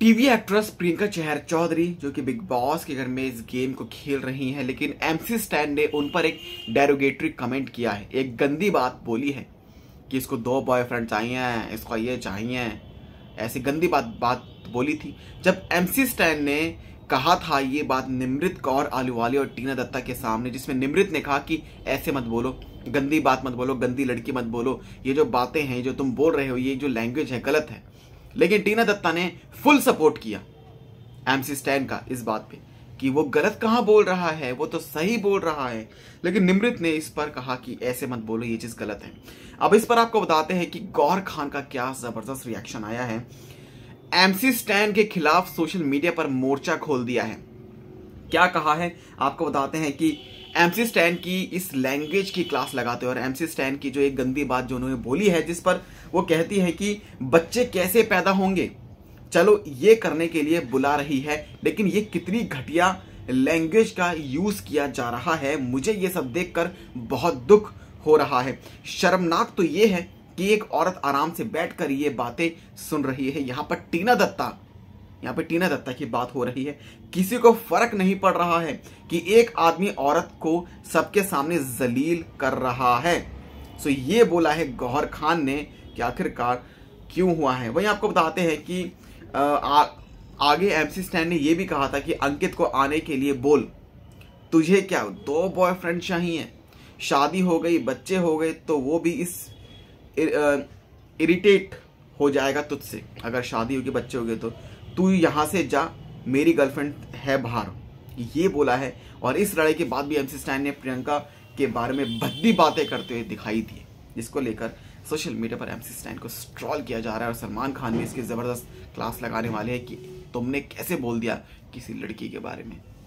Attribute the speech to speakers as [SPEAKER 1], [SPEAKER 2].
[SPEAKER 1] TV actress Priyanka Chahar Choudhary जो कि big boss के घर में इस गेम को खेल रही हैं लेकिन एमसी स्टैंड ने उन पर एक डेरोगेटरी कमेंट किया है एक गंदी बात बोली है कि इसको दो बॉयफ्रेंड चाहिए हैं इसको ये चाहिए ऐसी गंदी बात बात बोली थी जब एमसी स्टैंड ने कहा था ये बात निमृत कौर आलूवाले और टीना दत्ता के सामने जिसमें निमृत ने कहा कि ऐसे मत बोलो गंदी बात मत बोलो गंदी लड़की मत बोलो ये जो बातें हैं जो तुम बोल रहे हो ये जो लैंग्वेज है गलत है लेकिन टीना दत्ता ने फुल सपोर्ट किया एमसी स्टैन का इस बात पे कि वो गलत कहां बोल रहा है वो तो सही बोल रहा है लेकिन निमृत ने इस पर कहा कि ऐसे मत बोलो ये चीज़ गलत है अब इस पर आपको बताते हैं कि गौर खान का क्या ज़बरदस्त रिएक्शन आया है एमसी स्टैन के खिलाफ सोशल मीडिया पर मोर्चा खोल दिया है क्या कहा है आपको बताते हैं कि एम सी स्टैन की इस लैंग्वेज की क्लास लगाते हैं और एमसी स्टैन की जो एक गंदी बात जो उन्होंने बोली है जिस पर वो कहती है कि बच्चे कैसे पैदा होंगे चलो ये करने के लिए बुला रही है लेकिन ये कितनी घटिया लैंग्वेज का यूज किया जा रहा है मुझे ये सब देखकर बहुत दुख हो रहा है शर्मनाक तो ये है कि एक औरत आराम से बैठकर ये बातें सुन रही है यहाँ पर टीना दत्ता यहाँ पे टीना दत्ता की बात हो रही है किसी को फर्क नहीं पड़ रहा है कि एक आदमी औरत को सबके सामने जलील कर रहा है सो ये बोला है गौहर खान ने कि आखिरकार क्यों हुआ है वहीं आपको बताते हैं कि आ, आ, आगे एमसी स्टैंड ने यह भी कहा था कि अंकित को आने के लिए बोल तुझे क्या दो बॉयफ्रेंड चाहिए शादी हो गई बच्चे हो गए तो वो भी इस इर, इरिटेट हो जाएगा तुझसे अगर शादी होगी बच्चे हो गए तो तू यहाँ से जा मेरी गर्लफ्रेंड है बाहर ये बोला है और इस लड़ाई के बाद भी सी स्टैन ने प्रियंका के बारे में भद्दी बातें करते हुए दिखाई दी जिसको लेकर सोशल मीडिया पर सी स्टैन को स्ट्रॉल किया जा रहा है और सलमान खान भी इसकी ज़बरदस्त क्लास लगाने वाले हैं कि तुमने कैसे बोल दिया किसी लड़की के बारे में